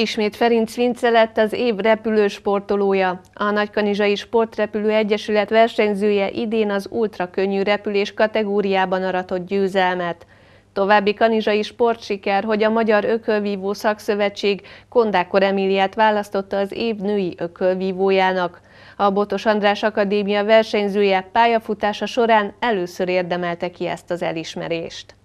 Ismét Ferinc Vince lett az év repülősportolója. A Nagykanizsai Sportrepülő Egyesület versenyzője idén az ultra könnyű repülés kategóriában aratott győzelmet. További kanizsai sportsiker, hogy a Magyar Ökölvívó Szakszövetség Kondákor Emiliát választotta az év női ökölvívójának. A Botos András Akadémia versenyzője pályafutása során először érdemelte ki ezt az elismerést.